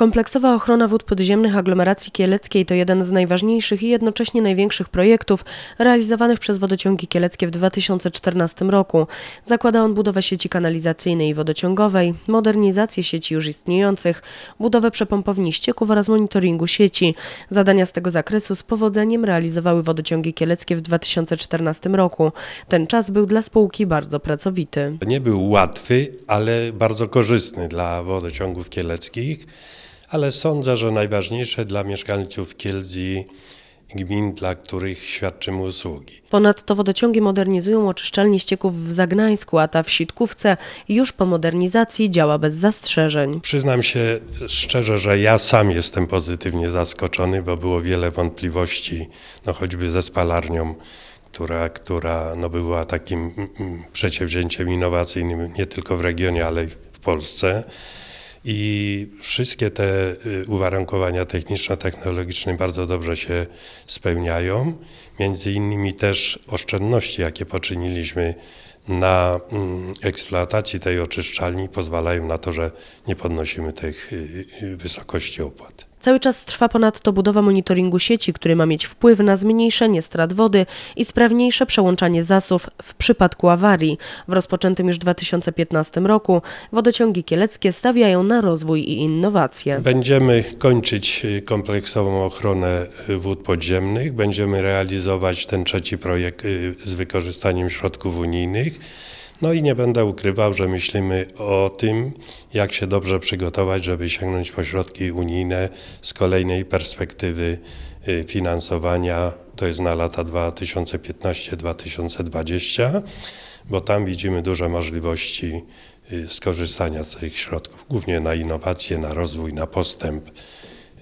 Kompleksowa ochrona wód podziemnych aglomeracji kieleckiej to jeden z najważniejszych i jednocześnie największych projektów realizowanych przez wodociągi kieleckie w 2014 roku. Zakłada on budowę sieci kanalizacyjnej i wodociągowej, modernizację sieci już istniejących, budowę przepompowni ścieków oraz monitoringu sieci. Zadania z tego zakresu z powodzeniem realizowały wodociągi kieleckie w 2014 roku. Ten czas był dla spółki bardzo pracowity. Nie był łatwy, ale bardzo korzystny dla wodociągów kieleckich ale sądzę, że najważniejsze dla mieszkańców i gmin, dla których świadczymy usługi. Ponadto wodociągi modernizują oczyszczalnie ścieków w Zagnańsku, a ta w Sitkówce już po modernizacji działa bez zastrzeżeń. Przyznam się szczerze, że ja sam jestem pozytywnie zaskoczony, bo było wiele wątpliwości, no choćby ze spalarnią która, która no była takim mm, mm, przedsięwzięciem innowacyjnym nie tylko w regionie, ale i w Polsce. I wszystkie te y, uwarunkowania techniczno-technologiczne bardzo dobrze się spełniają. Między innymi też oszczędności, jakie poczyniliśmy na mm, eksploatacji tej oczyszczalni pozwalają na to, że nie podnosimy tych y, y, wysokości opłat. Cały czas trwa ponadto budowa monitoringu sieci, który ma mieć wpływ na zmniejszenie strat wody i sprawniejsze przełączanie zasów w przypadku awarii. W rozpoczętym już 2015 roku wodociągi kieleckie stawiają na rozwój i innowacje. Będziemy kończyć y, kompleksową ochronę y, wód podziemnych, będziemy realizować ten trzeci projekt y, z wykorzystaniem środków unijnych. No i nie będę ukrywał, że myślimy o tym, jak się dobrze przygotować, żeby sięgnąć po środki unijne z kolejnej perspektywy y, finansowania, to jest na lata 2015-2020, bo tam widzimy duże możliwości y, skorzystania z tych środków, głównie na innowacje, na rozwój, na postęp,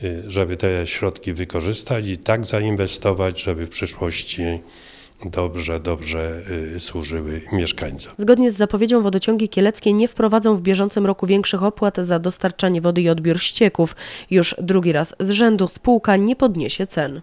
y, żeby te środki wykorzystać i tak zainwestować, żeby w przyszłości dobrze, dobrze y, służyły mieszkańcom. Zgodnie z zapowiedzią wodociągi kieleckie nie wprowadzą w bieżącym roku większych opłat za dostarczanie wody i odbiór ścieków. Już drugi raz z rzędu spółka nie podniesie cen.